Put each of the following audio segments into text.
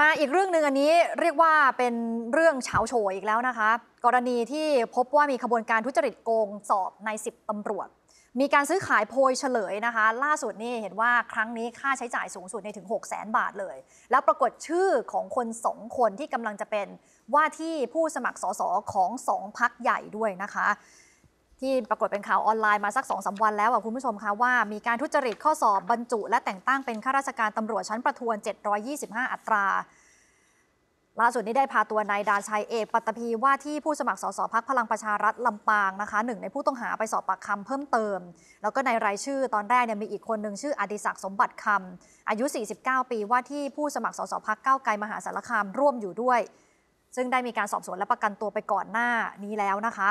มาอีกเรื่องหนึ่งอันนี้เรียกว่าเป็นเรื่องเฉาโฉอีกแล้วนะคะ กรณีที่พบว่ามีขบวนการทุจริตโกงสอบใน 10ตำรวจ มีการซื้อขายโพยเฉลยนะคะ ล่าสุดนี่เห็นว่าครั้งนี้ค่าใช้จ่ายสูงสุดในถึง 6 0แสนบาทเลย แล้วปรากฏชื่อของคนสองคนที่กำลังจะเป็นว่าที่ผู้สมัครสสของสองพักใหญ่ด้วยนะคะที่ปรากฏเป็นข่าวออนไลน์มาสักสองสาวันแล้วคุณผู้ชมคะว่ามีการทุจริตข้อสอบบรรจุ และแต่งตั้งเป็นข้าราชการตำรวจชั้นประทวน 725 อัตรา ล่าสุดนี้ได้พาตัวนายดาชัยเอกปัตตภีว่าที่ผู้สมัครสสพักพลังประชารัฐลำปางนะคะหนึ่งในผู้ต้องหาไปสอบปากคำเพิ่มเติม แล้วก็ในรายชื่อตอนแรกเนี่ยมีอีกคนหนึ่งชื่ออดิศักดิ์สมบัติคำอายุ 49 ปีว่าที่ผู้สมัครสสพักเก้าไกลมหาสารคามร่วมอยู่ด้วย ซึ่งได้มีการสอบสวนและประกันตัวไปก่อนหน้านี้แล้วนะคะ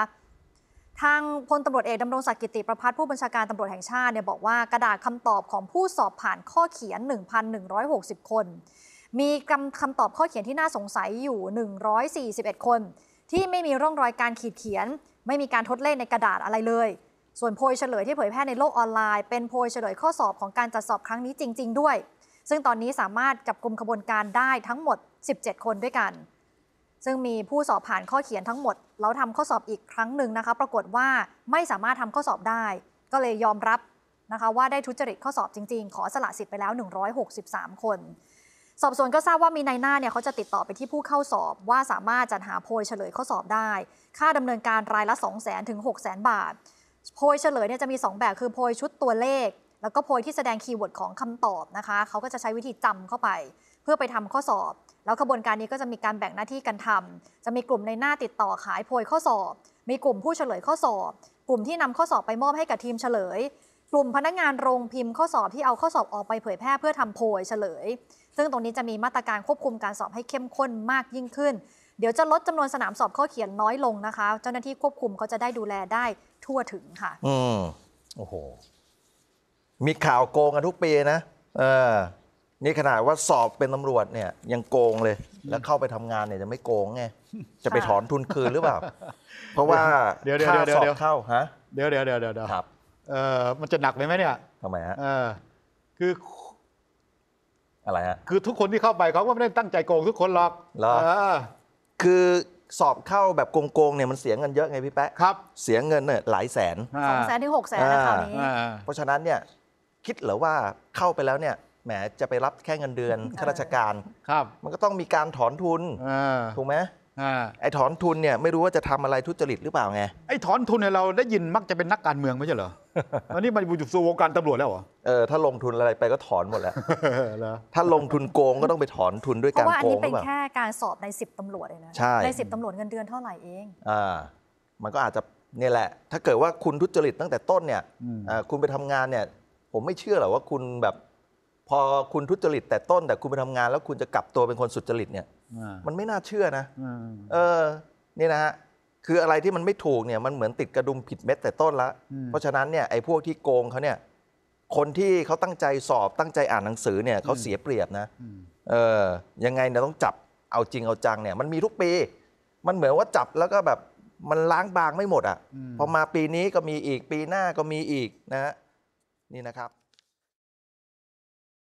ทางพลตำรวจเอกดำรงศักดิ์กิติประพัฒน์ผู้บัญชาการตำรวจแห่งชาติเนี่ยบอกว่ากระดาษคำตอบของผู้สอบผ่านข้อเขียน 1,160 คน มีคำคำตอบข้อเขียนที่น่าสงสัยอยู่ 141 คน ที่ไม่มีร่องรอยการขีดเขียน ไม่มีการทดเลขในกระดาษอะไรเลย ส่วนโพยเฉลยที่เผยแพร่ในโลกออนไลน์ เป็นโพยเฉลยข้อสอบของการจัดสอบครั้งนี้จริง ๆ ด้วย ซึ่งตอนนี้สามารถจับกลุ่มขบวนการได้ทั้งหมด 17 คนด้วยกันซึ่งมีผู้สอบผ่านข้อเขียนทั้งหมดแล้วทำข้อสอบอีกครั้งหนึ่งนะคะ ปรากฏว่าไม่สามารถทำข้อสอบได้ ก็เลยยอมรับนะคะ ว่าได้ทุจริตข้อสอบจริงๆ ขอสละสิทธิ์ไปแล้ว 163 คน สอบสวนก็ทราบว่ามีนายหน้าเนี่ยเขาจะติดต่อไปที่ผู้เข้าสอบว่าสามารถจัดหาโพยเฉลยข้อสอบได้ ค่าดำเนินการรายละ 2 0 0 0 0 0ถึง6 0 0 0 0 บาทโพยเฉลยเนี่ยจะมี2แบบคือโพยชุดตัวเลข แล้วก็โพยที่แสดงคีย์เวิร์ดของคำตอบนะคะ เขาก็จะใช้วิธีจำเข้าไปพื่อไปทำข้อสอบ แล้วกระบวนการนี้ก็จะมีการแบ่งหน้าที่กันทำ จะมีกลุ่มในหน้าติดต่อขายโพยข้อสอบ มีกลุ่มผู้เฉลยข้อสอบ กลุ่มที่นำข้อสอบไปมอบให้กับทีมเฉลย กลุ่มพนักงานโรงพิมพ์ข้อสอบที่เอาข้อสอบออกไปเผยแพร่เพื่อทำโพยเฉลย ซึ่งตรงนี้จะมีมาตรการควบคุมการสอบให้เข้มข้นมากยิ่งขึ้น เดี๋ยวจะลดจำนวนสนามสอบข้อเขียนน้อยลงนะคะ เจ้าหน้าที่ควบคุมเขาจะได้ดูแลได้ทั่วถึงค่ะ อืมโอ้โห มีข่าวโกงกันทุกปีนะเออนี่ขนาดว่าสอบเป็นตำรวจเนี่ยยังโกงเลย แล้วเข้าไปทำงานเนี่ยจะไม่โกงไงจะไปถอนทุนคืนหรือเปล่า เพราะว่าเดี๋ยวเดี๋ยวเดี๋ยวสอเดี๋ยบวเข้าฮะเดี๋ยวเดี๋ยวเดี๋ยวเดี๋ยวครับเออมันจะหนักไปไหมเนี่ยทำไมฮะเออคือ อะไรฮะคือทุกคนที่เข้าไปเขาก็ไม่ได้ตั้งใจโกงทุกคนหรอกหรอคือสอบเข้าแบบโกงๆเนี่ยมันเสียเงินเยอะไงพี่แป๊ะครับเสียเงินเนี่ยหลายแสนสองแสนถึงหกแสนนะคราวนี้เพราะฉะนั้นเนี่ยคิดเหรือว่าเข้าไปแล้วเนี่ยแหมจะไปรับแค่เงินเดือนข้าราชการครับ มันก็ต้องมีการถอนทุนอถูกไหมอไอ้ถอนทุนเนี่ยไม่รู้ว่าจะทำอะไรทุจริตหรือเปล่าไง ไอ้ถอนทุนเนี่ยเราได้ยินมักจะเป็นนักการเมืองไม่ใช่เหรอแล้วนี่มันอยู่สู่วงการตำรวจแล้วเหรอ เออถ้าลงทุนอะไรไปก็ถอนหมดแล้ว ถ้าลงทุนโกงก็ต้องไปถอนทุนด้วยเพการราะว่าอันนี้เป็นแค่การสอบในสิบตำรวจเองนะใช่ิบตำรวจเงินเดือนเท่าไหร่เอง อ่า มันก็อาจจะเนี่ยแหละ ถ้าเกิดว่าคุณทุจริตตั้งแต่ต้นเนี่ยอ่าคุณไปทำงานเนี่ยผมไม่เชื่อหรอกว่าคุณแบบพอคุณทุจริตแต่ต้น แต่คุณไปทำงาน แล้วคุณจะกลับตัวเป็นคนสุจริตเนี่ย มันไม่น่าเชื่อนะ เออนี่นะฮะคืออะไรที่มันไม่ถูกเนี่ยมันเหมือนติดกระดุมผิดเม็ด แต่ต้นละเพราะฉะนั้นเนี่ยไอ้พวกที่โกงเขาเนี่ย คนที่เขาตั้งใจสอบตั้งใจอ่านหนังสือเนี่ยเขาเสียเปรียบนะเออยังไงเนี่ยต้องจับเอาจริงเอาจังเนี่ย มันมีทุกปี มันเหมือนว่าจับแล้วก็แบบมันล้างบางไม่หมดอ่ะพอมาปีนี้ก็มีอีกปีหน้าก็มีอีกนะนี่นะครับ